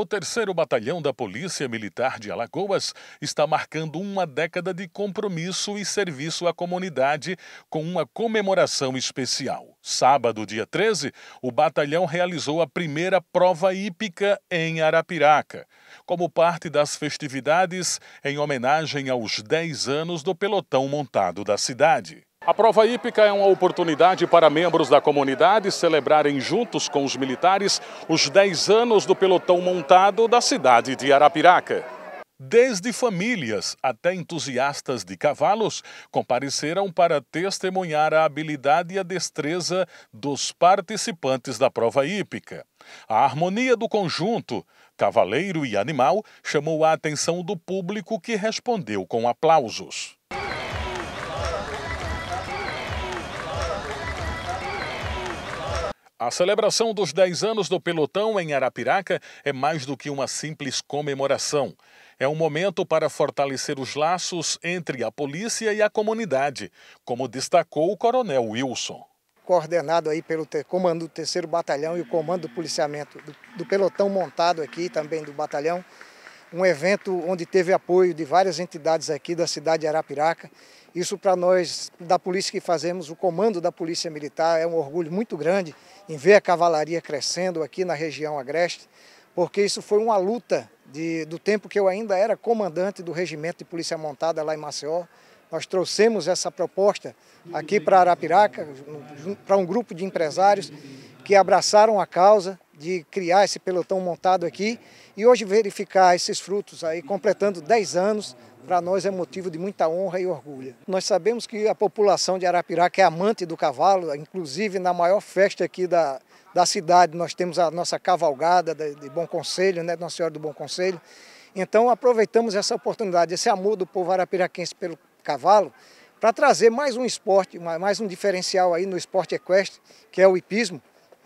O terceiro batalhão da Polícia Militar de Alagoas está marcando uma década de compromisso e serviço à comunidade com uma comemoração especial. Sábado, dia 13, o batalhão realizou a primeira prova hípica em Arapiraca, como parte das festividades em homenagem aos 10 anos do pelotão montado da cidade. A prova hípica é uma oportunidade para membros da comunidade celebrarem juntos com os militares os 10 anos do pelotão montado da cidade de Arapiraca. Desde famílias até entusiastas de cavalos compareceram para testemunhar a habilidade e a destreza dos participantes da prova hípica. A harmonia do conjunto, cavaleiro e animal, chamou a atenção do público que respondeu com aplausos. A celebração dos 10 anos do pelotão em Arapiraca é mais do que uma simples comemoração. É um momento para fortalecer os laços entre a polícia e a comunidade, como destacou o coronel Wilson. Coordenado aí pelo comando do 3 Batalhão e o comando do policiamento do, do pelotão montado aqui, também do batalhão, um evento onde teve apoio de várias entidades aqui da cidade de Arapiraca. Isso para nós, da polícia que fazemos, o comando da Polícia Militar, é um orgulho muito grande em ver a cavalaria crescendo aqui na região agreste, porque isso foi uma luta de, do tempo que eu ainda era comandante do regimento de polícia montada lá em Maceió. Nós trouxemos essa proposta aqui para Arapiraca, para um grupo de empresários que abraçaram a causa, de criar esse pelotão montado aqui e hoje verificar esses frutos aí, completando 10 anos, para nós é motivo de muita honra e orgulho. Nós sabemos que a população de Arapiraca é amante do cavalo, inclusive na maior festa aqui da, da cidade nós temos a nossa cavalgada de, de Bom Conselho, né, Nossa Senhora do Bom Conselho. Então aproveitamos essa oportunidade, esse amor do povo arapiraquense pelo cavalo, para trazer mais um esporte, mais um diferencial aí no esporte equestre, que é o hipismo,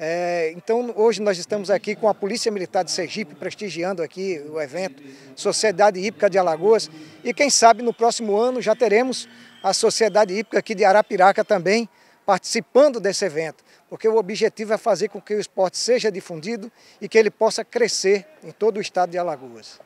é, então, hoje nós estamos aqui com a Polícia Militar de Sergipe prestigiando aqui o evento, Sociedade Hípica de Alagoas e quem sabe no próximo ano já teremos a Sociedade Hípica aqui de Arapiraca também participando desse evento, porque o objetivo é fazer com que o esporte seja difundido e que ele possa crescer em todo o estado de Alagoas.